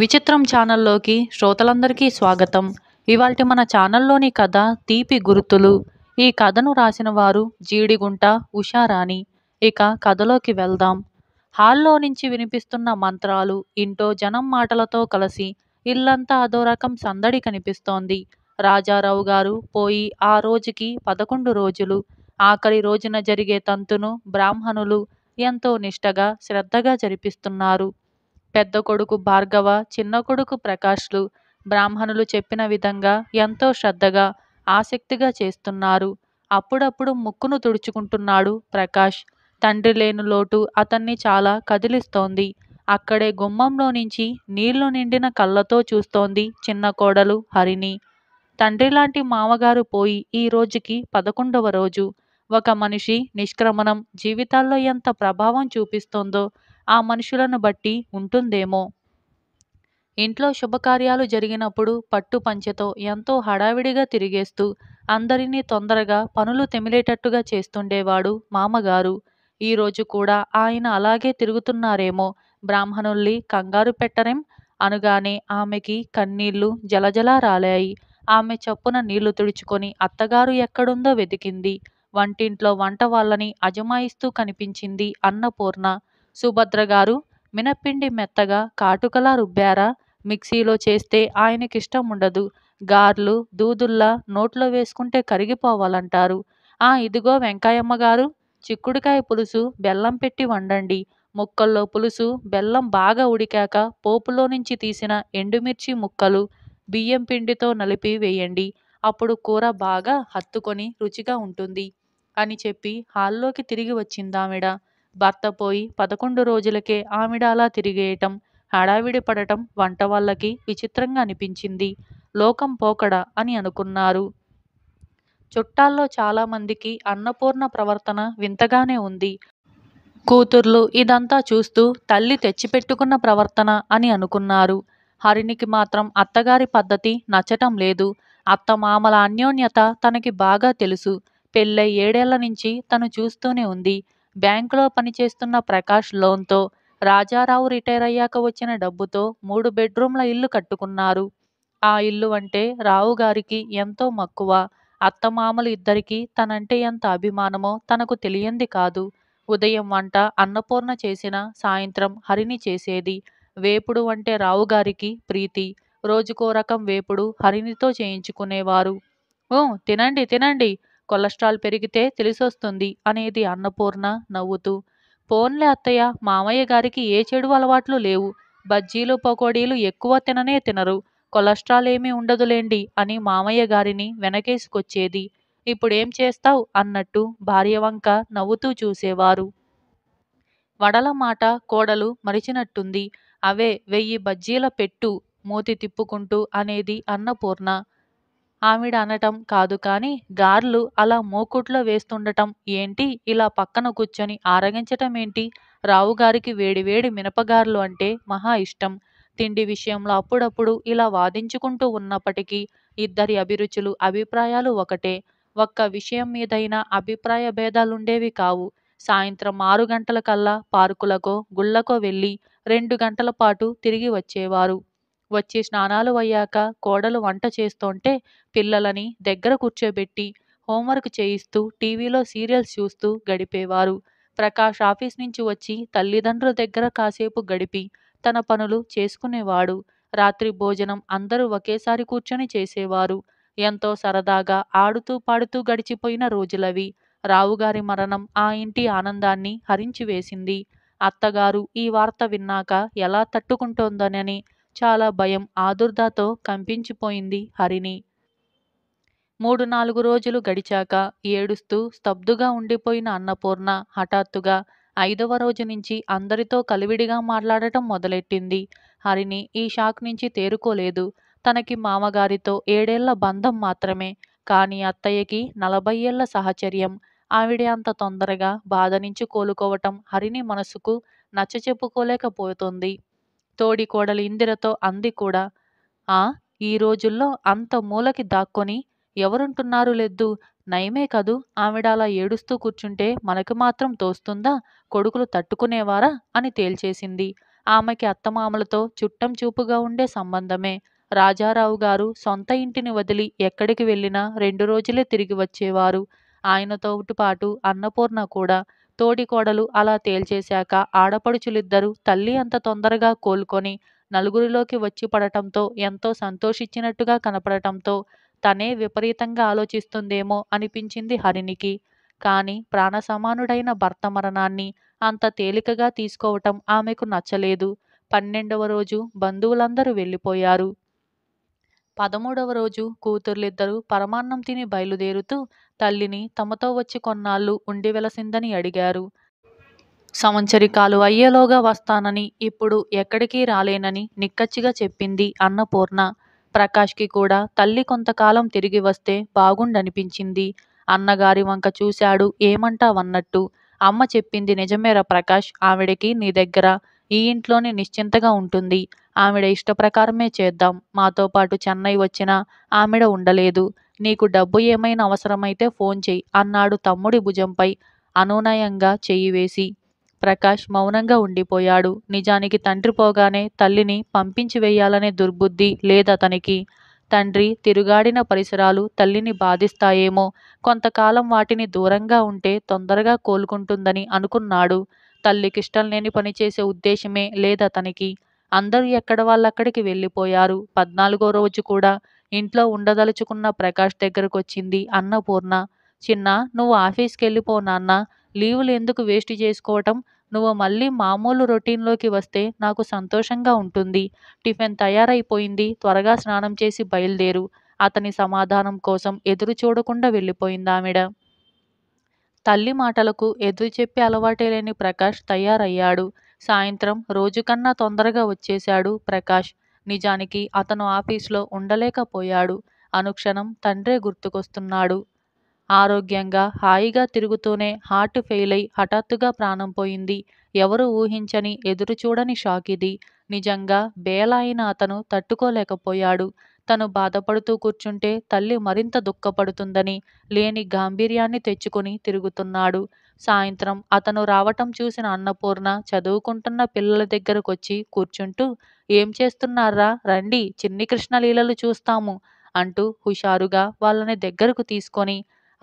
విచిత్రం ఛానల్లోకి శ్రోతలందరికీ స్వాగతం ఇవాల్టి మన ఛానల్లోని కథ తీపి గుర్తులు ఈ కథను రాసిన వారు జీడిగుంట ఉషారాణి ఇక కథలోకి వెళ్దాం హాల్లో నుంచి వినిపిస్తున్న మంత్రాలు ఇంటో జనం మాటలతో కలిసి ఇల్లంతా అదో రకం సందడి కనిపిస్తోంది రాజారావు గారు పోయి ఆ రోజుకి పదకొండు రోజులు ఆఖరి రోజున జరిగే తంతును బ్రాహ్మణులు ఎంతో నిష్టగా శ్రద్ధగా జరిపిస్తున్నారు పెద్ద కొడుకు భార్గవ చిన్న కొడుకు ప్రకాష్లు బ్రాహ్మణులు చెప్పిన విధంగా ఎంతో శ్రద్ధగా ఆసక్తిగా చేస్తున్నారు అప్పుడప్పుడు ముక్కును తుడుచుకుంటున్నాడు ప్రకాష్ తండ్రి లేని లోటు అతన్ని చాలా కదిలిస్తోంది అక్కడే గుమ్మంలో నుంచి నీళ్లు నిండిన కళ్ళతో చూస్తోంది చిన్న కోడలు హరిణి తండ్రి లాంటి మామగారు పోయి ఈ రోజుకి పదకొండవ రోజు ఒక మనిషి నిష్క్రమణం జీవితాల్లో ఎంత ప్రభావం చూపిస్తోందో ఆ మనుషులను బట్టి ఉంటుందేమో ఇంట్లో శుభకార్యాలు జరిగినప్పుడు పట్టు పంచెతో ఎంతో హడావిడిగా తిరిగేస్తూ అందరినీ తొందరగా పనులు తెమిలేటట్టుగా చేస్తుండేవాడు మామగారు ఈరోజు కూడా ఆయన అలాగే తిరుగుతున్నారేమో బ్రాహ్మణుల్ని కంగారు పెట్టరేం అనుగానే ఆమెకి కన్నీళ్లు జలజలా రాలాయి ఆమె చప్పున నీళ్లు తుడుచుకొని అత్తగారు ఎక్కడుందో వెతికింది వంటింట్లో వంట వాళ్ళని అజమాయిస్తూ కనిపించింది అన్నపూర్ణ సుభద్రగారు మినపిండి మెత్తగా కాటుకలా రుబ్బారా మిక్సీలో చేస్తే ఆయనకిష్టం ఉండదు గార్లు దూదుల్లా నోట్లో వేసుకుంటే కరిగిపోవాలంటారు ఆ ఇదిగో వెంకాయమ్మ గారు చిక్కుడుకాయ పులుసు బెల్లం పెట్టి వండండి ముక్కల్లో పులుసు బెల్లం బాగా ఉడికాక పోపులో నుంచి తీసిన ఎండుమిర్చి ముక్కలు బియ్యం పిండితో నలిపి వేయండి అప్పుడు కూర బాగా హత్తుకొని రుచిగా ఉంటుంది అని చెప్పి హాల్లోకి తిరిగి వచ్చిందామెడ భర్త పోయి పదకొండు రోజులకే ఆమిడాలా తిరిగేయటం హడావిడి పడటం వంట వాళ్ళకి విచిత్రంగా అనిపించింది లోకం పోకడ అని అనుకున్నారు చుట్టాల్లో చాలామందికి అన్నపూర్ణ ప్రవర్తన వింతగానే ఉంది కూతుర్లు ఇదంతా చూస్తూ తల్లి తెచ్చిపెట్టుకున్న ప్రవర్తన అని అనుకున్నారు హరినికి మాత్రం అత్తగారి పద్ధతి నచ్చటం లేదు అత్త మామల అన్యోన్యత తనకి బాగా తెలుసు పెళ్ళై ఏడేళ్ల నుంచి తను చూస్తూనే ఉంది బ్యాంకులో పనిచేస్తున్న ప్రకాష్ లోన్తో రాజారావు రిటైర్ అయ్యాక వచ్చిన డబ్బుతో మూడు బెడ్రూమ్ల ఇల్లు కట్టుకున్నారు ఆ ఇల్లు అంటే రావు గారికి ఎంతో మక్కువ అత్తమామలు ఇద్దరికీ తనంటే ఎంత అభిమానమో తనకు తెలియంది కాదు ఉదయం వంట అన్నపూర్ణ చేసిన సాయంత్రం హరిని చేసేది వేపుడు అంటే రావుగారికి ప్రీతి రోజుకో రకం వేపుడు హరినితో చేయించుకునేవారు తినండి తినండి కొలెస్ట్రాల్ పెరిగితే తెలిసొస్తుంది అనేది అన్నపూర్ణ నవ్వుతూ పోన్లే అత్తయ్య మామయ్య గారికి ఏ చెడు అలవాట్లు లేవు బజ్జీలు పకోడీలు ఎక్కువ తిననే తినరు కొలెస్ట్రాల్ ఏమీ ఉండదులేండి అని మామయ్య గారిని వెనకేసుకొచ్చేది ఇప్పుడేం చేస్తావు అన్నట్టు భార్య వంక నవ్వుతూ చూసేవారు వడల మాట కోడలు మరిచినట్టుంది అవే వెయ్యి బజ్జీల పెట్టు మూతి తిప్పుకుంటూ అనేది అన్నపూర్ణ ఆవిడ అనటం కాదు కాని గార్లు అలా మోకుట్లో వేస్తుండటం ఏంటి ఇలా పక్కన కూర్చొని ఆరగించటం ఏంటి రావుగారికి వేడివేడి మినపగార్లు అంటే మహా ఇష్టం తిండి విషయంలో అప్పుడప్పుడు ఇలా వాదించుకుంటూ ఉన్నప్పటికీ ఇద్దరి అభిరుచులు అభిప్రాయాలు ఒకటే ఒక్క విషయం మీదైనా అభిప్రాయ భేదాలుండేవి కావు సాయంత్రం ఆరు గంటల కల్లా పార్కులకో గుళ్లకో వెళ్ళి రెండు గంటల పాటు తిరిగి వచ్చేవారు వచ్చి స్నానాలు అయ్యాక కోడలు వంట చేస్తుంటే పిల్లలని దగ్గర కూర్చోబెట్టి హోంవర్క్ చేయిస్తూ టీవీలో సీరియల్స్ చూస్తూ గడిపేవారు ప్రకాష్ ఆఫీస్ నుంచి వచ్చి తల్లిదండ్రుల దగ్గర కాసేపు గడిపి తన పనులు చేసుకునేవాడు రాత్రి భోజనం అందరూ ఒకేసారి కూర్చొని చేసేవారు ఎంతో సరదాగా ఆడుతూ పాడుతూ గడిచిపోయిన రోజులవి రావుగారి మరణం ఆ ఇంటి ఆనందాన్ని హరించివేసింది అత్తగారు ఈ వార్త విన్నాక ఎలా తట్టుకుంటోందనని చాలా భయం ఆదుర్దాతో కంపించిపోయింది హరిణి మూడు నాలుగు రోజులు గడిచాక ఏడుస్తూ స్తబ్దుగా ఉండిపోయిన అన్నపూర్ణ హఠాత్తుగా ఐదవ రోజు నుంచి అందరితో కలివిడిగా మాట్లాడటం మొదలెట్టింది హరిని ఈ షాక్ నుంచి తేరుకోలేదు తనకి మామగారితో ఏడేళ్ల బంధం మాత్రమే కానీ అత్తయ్యకి నలభై ఏళ్ల సహచర్యం ఆవిడే అంత తొందరగా బాధ నుంచి కోలుకోవటం హరిని మనసుకు నచ్చచెప్పుకోలేకపోతుంది తోడి కోడలు ఇందిరతో అంది కూడా ఆ ఈ రోజుల్లో అంత మూలకి దాక్కొని ఎవరుంటున్నారు లెద్దు నయమే కదూ ఆవిడలా ఏడుస్తూ కూర్చుంటే మనకు మాత్రం తోస్తుందా కొడుకులు తట్టుకునేవారా అని తేల్చేసింది ఆమెకి అత్తమామలతో చుట్టం చూపుగా ఉండే సంబంధమే రాజారావు గారు సొంత ఇంటిని వదిలి ఎక్కడికి వెళ్ళినా రెండు రోజులే తిరిగి వచ్చేవారు ఆయనతో పాటు అన్నపూర్ణ కూడా తోడికోడలు అలా తేల్చేశాక ఆడపడుచులిద్దరూ తల్లి అంత తొందరగా కోలుకొని నలుగురిలోకి వచ్చి పడటంతో ఎంతో సంతోషించినట్టుగా కనపడటంతో తనే విపరీతంగా ఆలోచిస్తుందేమో అనిపించింది హరినికి కాని ప్రాణసమానుడైన భర్త మరణాన్ని అంత తేలికగా తీసుకోవటం ఆమెకు నచ్చలేదు పన్నెండవ రోజు బంధువులందరూ వెళ్ళిపోయారు పదమూడవ రోజు కూతుర్లిద్దరూ పరమాన్నం తిని బయలుదేరుతూ తల్లిని తమతో వచ్చి కొన్నాళ్ళు ఉండి వెలసిందని అడిగారు సంవత్సరికాలు అయ్యేలోగా వస్తానని ఇప్పుడు ఎక్కడికి రాలేనని నిక్కచ్చిగా చెప్పింది అన్నపూర్ణ ప్రకాష్కి కూడా తల్లి కొంతకాలం తిరిగి వస్తే బాగుండనిపించింది అన్నగారి వంక చూశాడు ఏమంటావన్నట్టు అమ్మ చెప్పింది నిజమేరా ప్రకాష్ ఆవిడకి నీ దగ్గర ఈ ఇంట్లోనే నిశ్చింతగా ఉంటుంది ఇష్ట ఇష్టప్రకారమే చేద్దాం మాతో పాటు చెన్నై వచ్చినా ఆమెడ ఉండలేదు నీకు డబ్బు ఏమైనా అవసరమైతే ఫోన్ చెయ్యి అన్నాడు తమ్ముడి భుజంపై అనునయంగా చెయ్యి వేసి ప్రకాష్ మౌనంగా ఉండిపోయాడు నిజానికి తండ్రి పోగానే తల్లిని పంపించి వేయాలనే దుర్బుద్ధి లేదతనికి తండ్రి తిరుగాడిన పరిసరాలు తల్లిని బాధిస్తాయేమో కొంతకాలం వాటిని దూరంగా ఉంటే తొందరగా కోలుకుంటుందని అనుకున్నాడు తల్లికిష్టం లేని పనిచేసే ఉద్దేశమే లేదా తనకి అందరూ ఎక్కడ వాళ్ళక్కడికి వెళ్ళిపోయారు పద్నాలుగో రోజు కూడా ఇంట్లో ఉండదలుచుకున్న ప్రకాష్ దగ్గరకొచ్చింది అన్నపూర్ణ చిన్న నువ్వు ఆఫీస్కి వెళ్ళిపో నాన్న లీవులు ఎందుకు వేస్ట్ చేసుకోవటం నువ్వు మళ్ళీ మామూలు రొటీన్లోకి వస్తే నాకు సంతోషంగా ఉంటుంది టిఫిన్ తయారైపోయింది త్వరగా స్నానం చేసి బయలుదేరు అతని సమాధానం కోసం ఎదురు చూడకుండా వెళ్ళిపోయిందామెడ తల్లి మాటలకు ఎదురు చెప్పి అలవాటే లేని ప్రకాష్ తయారయ్యాడు సాయంత్రం రోజుకన్నా తొందరగా వచ్చేశాడు ప్రకాష్ నిజానికి అతను ఆఫీస్లో ఉండలేకపోయాడు అనుక్షణం తండ్రే గుర్తుకొస్తున్నాడు ఆరోగ్యంగా హాయిగా తిరుగుతూనే హార్ట్ ఫెయిల్ అయి హఠాత్తుగా ప్రాణం పోయింది ఎవరు ఊహించని ఎదురుచూడని షాక్ ఇది నిజంగా బేల అయిన అతను తట్టుకోలేకపోయాడు తను బాధపడుతూ కూర్చుంటే తల్లి మరింత దుఃఖపడుతుందని లేని గాంభీర్యాన్ని తెచ్చుకుని తిరుగుతున్నాడు సాయంత్రం అతను రావటం చూసిన అన్నపూర్ణ చదువుకుంటున్న పిల్లల దగ్గరకొచ్చి కూర్చుంటూ ఏం చేస్తున్నారా రండి చిన్ని కృష్ణలీలలు చూస్తాము అంటూ హుషారుగా వాళ్ళని దగ్గరకు తీసుకొని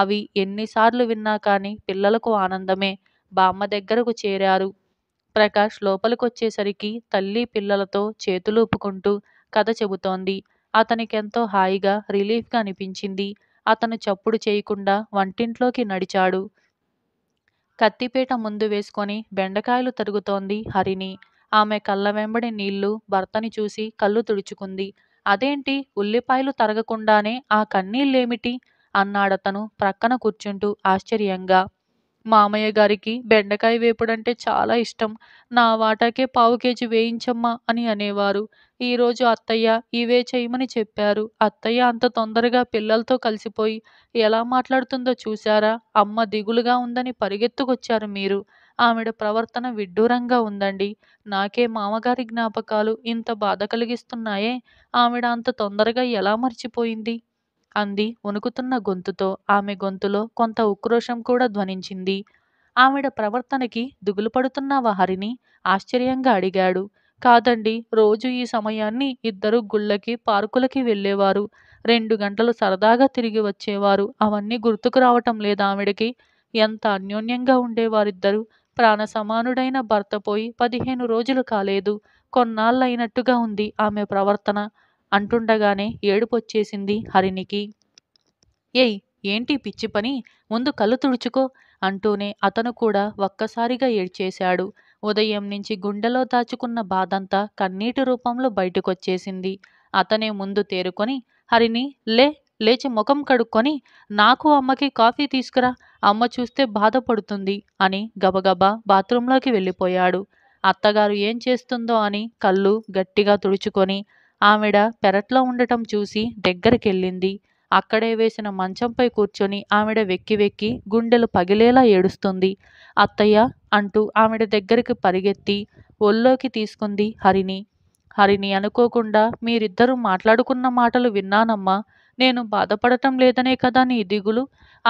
అవి ఎన్నిసార్లు విన్నా కానీ పిల్లలకు ఆనందమే బామ్మ దగ్గరకు చేరారు ప్రకాష్ లోపలికొచ్చేసరికి తల్లి పిల్లలతో చేతులూపుకుంటూ కథ చెబుతోంది అతనికెంతో హాయిగా రిలీఫ్గా అనిపించింది అతను చప్పుడు చేయకుండా వంటింట్లోకి నడిచాడు కత్తిపేట ముందు వేసుకొని బెండకాయలు తరుగుతోంది హరిణి ఆమె కళ్ళ వెంబడి నీళ్లు భర్తని చూసి కళ్ళు తుడుచుకుంది అదేంటి ఉల్లిపాయలు తరగకుండానే ఆ కన్నీళ్ళేమిటి అన్నాడతను ప్రక్కన కూర్చుంటూ ఆశ్చర్యంగా మామయ్య గారికి బెండకాయ వేపుడంటే చాలా ఇష్టం నా వాటాకే పావు కేజీ వేయించమ్మా అని అనేవారు ఈరోజు అత్తయ్య ఇవే చేయమని చెప్పారు అత్తయ్య అంత తొందరగా పిల్లలతో కలిసిపోయి ఎలా మాట్లాడుతుందో చూశారా అమ్మ దిగులుగా ఉందని పరిగెత్తుకొచ్చారు మీరు ఆవిడ ప్రవర్తన విడ్డూరంగా ఉందండి నాకే మామగారి జ్ఞాపకాలు ఇంత బాధ కలిగిస్తున్నాయే ఆవిడ అంత తొందరగా ఎలా మర్చిపోయింది అంది వణుకుతున్న గొంతుతో ఆమె గొంతులో కొంత ఉక్రోషం కూడా ధ్వనించింది ఆవిడ ప్రవర్తనకి దుగులు పడుతున్న వారిని ఆశ్చర్యంగా అడిగాడు కాదండి రోజు ఈ సమయాన్ని ఇద్దరు గుళ్ళకి పార్కులకి వెళ్ళేవారు రెండు గంటలు సరదాగా తిరిగి వచ్చేవారు అవన్నీ గుర్తుకు రావటం లేదా ఆవిడకి ఎంత అన్యోన్యంగా ఉండేవారిద్దరు ప్రాణ సమానుడైన భర్త పోయి పదిహేను రోజులు కాలేదు కొన్నాళ్ళైనట్టుగా ఉంది ఆమె ప్రవర్తన అంటుండగానే ఏడుపొచ్చేసింది హరినికి ఏయ్ ఏంటి పిచ్చి పని ముందు కళ్ళు తుడుచుకో అంటూనే అతను కూడా ఒక్కసారిగా ఏడ్చేశాడు ఉదయం నుంచి గుండెలో దాచుకున్న బాధంతా కన్నీటి రూపంలో బయటకొచ్చేసింది అతనే ముందు తేరుకొని హరిని లే లేచి ముఖం కడుక్కొని నాకు అమ్మకి కాఫీ తీసుకురా అమ్మ చూస్తే బాధపడుతుంది అని గబగబా బాత్రూంలోకి వెళ్ళిపోయాడు అత్తగారు ఏం చేస్తుందో అని కళ్ళు గట్టిగా తుడుచుకొని ఆవిడ పెరట్లో ఉండటం చూసి దగ్గరికెళ్ళింది అక్కడే వేసిన మంచంపై కూర్చొని ఆవిడ వెక్కి వెక్కి గుండెలు పగిలేలా ఏడుస్తుంది అత్తయ్య అంటూ ఆవిడ దగ్గరికి పరిగెత్తి ఒళ్ళోకి తీసుకుంది హరిని హరిని అనుకోకుండా మీరిద్దరూ మాట్లాడుకున్న మాటలు విన్నానమ్మా నేను బాధపడటం లేదనే కదా నీ దిగులు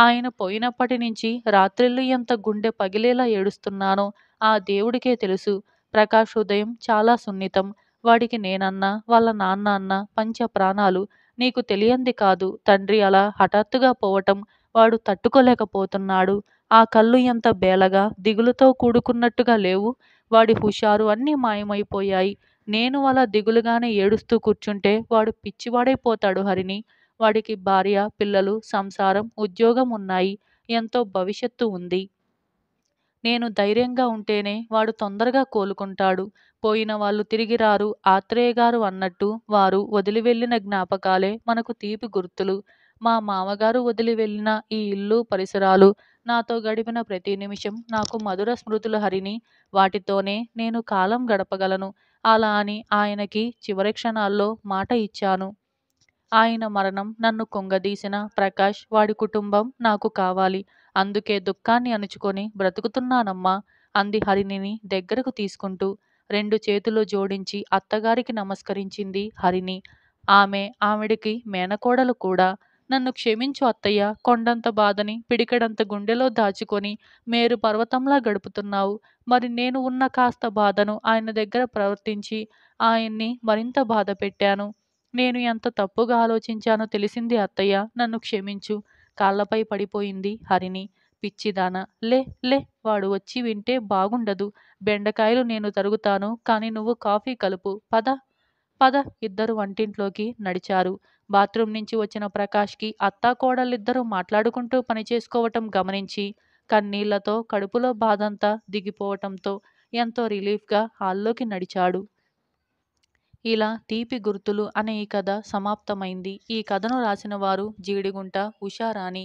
ఆయన పోయినప్పటి నుంచి రాత్రిళ్ళు ఎంత గుండె పగిలేలా ఏడుస్తున్నానో ఆ దేవుడికే తెలుసు ప్రకాష్ ఉదయం చాలా సున్నితం వాడికి నేనన్నా వాళ్ళ నాన్న అన్నా పంచ ప్రాణాలు నీకు తెలియంది కాదు తండ్రి అలా హఠాత్తుగా పోవటం వాడు తట్టుకోలేకపోతున్నాడు ఆ కళ్ళు ఎంత బేలగా దిగులుతో కూడుకున్నట్టుగా లేవు వాడి హుషారు అన్నీ మాయమైపోయాయి నేను అలా దిగులుగానే ఏడుస్తూ కూర్చుంటే వాడు పిచ్చివాడైపోతాడు హరిని వాడికి భార్య పిల్లలు సంసారం ఉద్యోగం ఉన్నాయి ఎంతో భవిష్యత్తు ఉంది నేను ధైర్యంగా ఉంటేనే వాడు తొందరగా కోలుకుంటాడు పోయిన వాళ్ళు తిరిగి రారు ఆత్రేయ గారు అన్నట్టు వారు వదిలి వెళ్ళిన జ్ఞాపకాలే మనకు తీపి గుర్తులు మా మామగారు వదిలి వెళ్ళిన ఈ ఇల్లు పరిసరాలు నాతో గడిపిన ప్రతి నిమిషం నాకు మధుర స్మృతుల హరిని వాటితోనే నేను కాలం గడపగలను అలా అని ఆయనకి చివరి క్షణాల్లో మాట ఇచ్చాను ఆయన మరణం నన్ను కొంగదీసిన ప్రకాష్ వాడి కుటుంబం నాకు కావాలి అందుకే దుఃఖాన్ని అణుచుకొని బ్రతుకుతున్నానమ్మా అంది హరిణిని దగ్గరకు తీసుకుంటూ రెండు చేతులు జోడించి అత్తగారికి నమస్కరించింది హరిణి ఆమె ఆవిడికి మేనకోడలు కూడా నన్ను క్షమించు అత్తయ్య కొండంత బాధని పిడికడంత గుండెలో దాచుకొని మేరు పర్వతంలా గడుపుతున్నావు మరి నేను ఉన్న కాస్త బాధను ఆయన దగ్గర ప్రవర్తించి ఆయన్ని మరింత బాధ పెట్టాను నేను ఎంత తప్పుగా ఆలోచించానో తెలిసింది అత్తయ్య నన్ను క్షమించు కాళ్ళపై పడిపోయింది హరిణి పిచ్చిదానా లే లే వాడు వచ్చి వింటే బాగుండదు బెండకాయలు నేను తరుగుతాను కానీ నువ్వు కాఫీ కలుపు పద పద ఇద్దరు వంటింట్లోకి నడిచారు బాత్రూమ్ నుంచి వచ్చిన ప్రకాష్కి అత్తా కోడలిద్దరూ మాట్లాడుకుంటూ పనిచేసుకోవటం గమనించి కన్నీళ్లతో కడుపులో బాధంతా దిగిపోవటంతో ఎంతో రిలీఫ్గా హాల్లోకి నడిచాడు ఇలా తీపి గుర్తులు అనే ఈ కథ సమాప్తమైంది ఈ కథను రాసిన వారు జీడిగుంట ఉషారాణి